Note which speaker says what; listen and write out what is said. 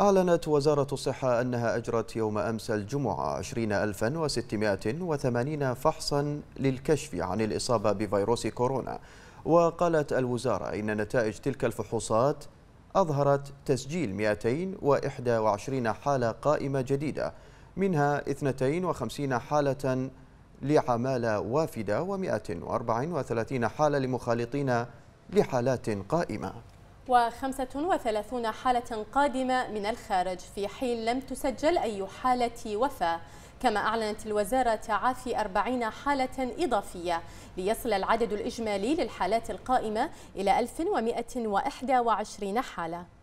Speaker 1: أعلنت وزارة الصحة أنها أجرت يوم أمس الجمعة 20680 فحصا للكشف عن الإصابة بفيروس كورونا وقالت الوزارة إن نتائج تلك الفحوصات أظهرت تسجيل 221 حالة قائمة جديدة منها 52 حالة لعمالة وافدة و134 حالة لمخالطين لحالات قائمة
Speaker 2: و35 حالة قادمة من الخارج في حين لم تسجل أي حالة وفاة كما أعلنت الوزارة تعافي 40 حالة إضافية ليصل العدد الإجمالي للحالات القائمة إلى 1121 حالة